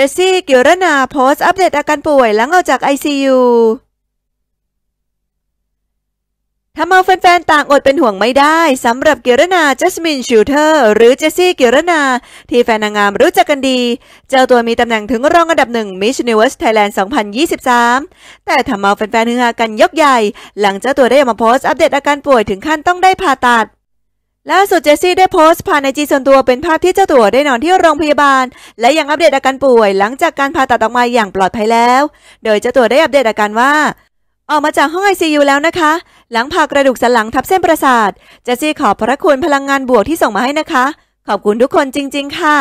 จสซี่กิรนาโพสต์อัปเดตอาการป่วยหลังออกจากไอซียูทำเอาแฟนๆต่างอดเป็นห่วงไม่ได้สำหรับเกียรนาจัสมินชูเทอร์หรือเจสซี่เกียรนาที่แฟนนางงามรู้จักกันดี เจ้าตัวมีตำแหน่งถึงรองอันดับหนึ่งมิชเนเวิ์สไทยแลนด์2023 แต่ทำเอาแฟนๆฮือฮากันยกใหญ่ หลังเจ้าตัวได้ออกมาโพสต์อัปเดตอาการป่วยถึงขั้นต้องได้ผ่าตัดล่าสุดเจสซี่ได้โพสต์ผ่านในจีส่วนตัวเป็นภาพที่เจ้าตัวได้นอนที่โรงพยาบาล และยังอัปเดตอาการป่วย หลังจากการผ่าตัดออกมาอย่างปลอดภัยแล้ว โดยเจ้าตัวได้อัปเดตอาการว่า ออกมาจากห้องไอซียูแล้วนะคะ หลังผ่ากระดูกสันหลังทับเส้นประสาทเจสซี่ขอบพระคุณพลังงานบวกที่ ส่ง มา ให้นะคะ ขอบคุณทุกคนจริงๆค่ะ